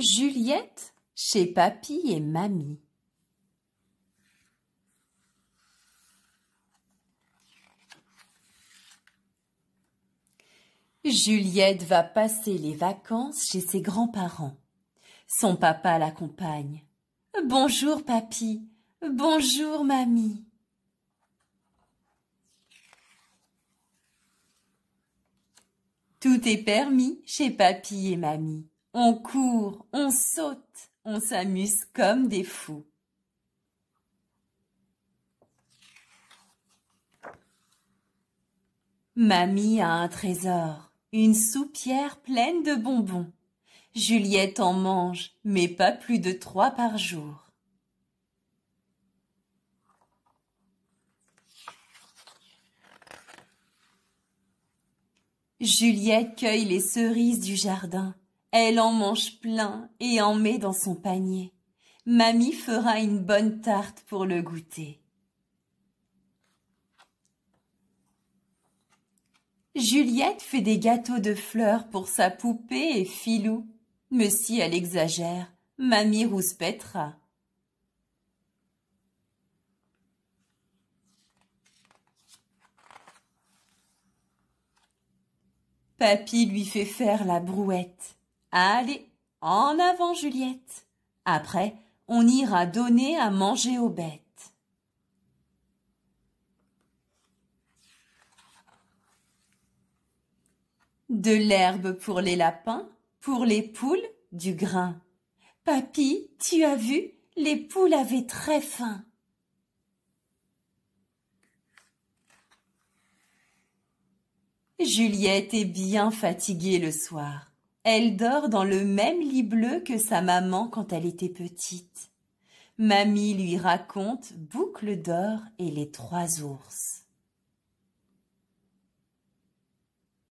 Juliette chez papy et mamie. Juliette va passer les vacances chez ses grands-parents. Son papa l'accompagne. Bonjour papy, bonjour mamie. Tout est permis chez papy et mamie. On court, on saute, on s'amuse comme des fous. Mamie a un trésor, une soupière pleine de bonbons. Juliette en mange, mais pas plus de trois par jour. Juliette cueille les cerises du jardin. Elle en mange plein et en met dans son panier. Mamie fera une bonne tarte pour le goûter. Juliette fait des gâteaux de fleurs pour sa poupée et Filou. Mais si elle exagère, mamie rouspètera. Papy lui fait faire la brouette. Allez, en avant, Juliette. Après, on ira donner à manger aux bêtes. De l'herbe pour les lapins, pour les poules, du grain. Papy, tu as vu, les poules avaient très faim. Juliette est bien fatiguée le soir. Elle dort dans le même lit bleu que sa maman quand elle était petite. Mamie lui raconte Boucle d'or et les trois ours.